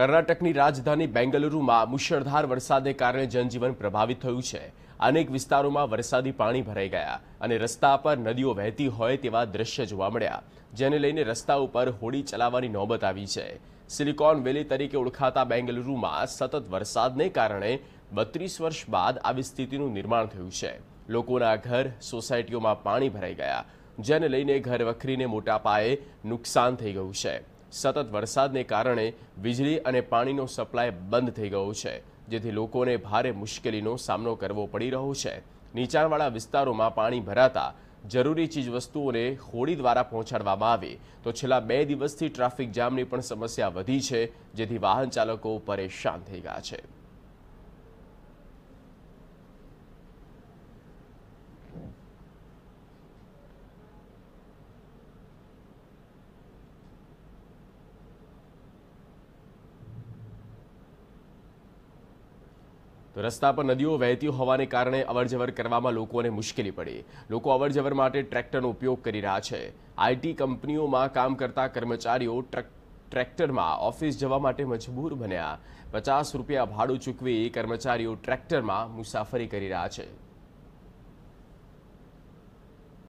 કર્ણાટકની રાજધાની બેંગલુરુમાં મુશળધાર વરસાદને કારણે જનજીવન પ્રભાવિત થયું છે અનેક વિસ્તારોમાં વરસાદી પાણી ભરાઈ ગયા અને રસ્તા પર નદીઓ વહેતી હોય તેવા દ્રશ્ય જોવા મળ્યા જેને લઈને રસ્તા ઉપર હોડી ચલાવવાની નોબત આવી છે સિલિકોન વેલી તરીકે ઓળખાતા બેંગલુરુમાં સતત વરસાદને કારણે બત્રીસ વર્ષ બાદ આવી સ્થિતિનું નિર્માણ થયું છે લોકોના ઘર સોસાયટીઓમાં પાણી ભરાઈ ગયા જેને લઈને ઘર વખરીને મોટા પાયે નુકસાન થઈ ગયું છે સતત વરસાદને કારણે વીજળી અને પાણીનો સપ્લાય બંધ થઈ ગયો છે જેથી લોકોને ભારે મુશ્કેલીનો સામનો કરવો પડી રહ્યો છે નીચાણવાળા વિસ્તારોમાં પાણી ભરાતા જરૂરી ચીજવસ્તુઓને હોડી દ્વારા પહોંચાડવામાં આવે તો છેલ્લા બે દિવસથી ટ્રાફિક જામની પણ સમસ્યા વધી છે જેથી વાહન ચાલકો પરેશાન થઈ ગયા છે તો રસ્તા પર નદીઓ વહેતી હોવાને કારણે અવરજવર કરવામાં લોકોને મુશ્કેલી પડી લોકો અવરજવર માટે ટ્રેક્ટરનો ઉપયોગ કરી રહ્યા છે આઈટી કંપનીઓમાં કામ કરતા કર્મચારીઓ ટ્રેક્ટરમાં ઓફિસ જવા માટે મજબૂર બન્યા પચાસ રૂપિયા ભાડું ચૂકવી કર્મચારીઓ ટ્રેક્ટરમાં મુસાફરી કરી રહ્યા છે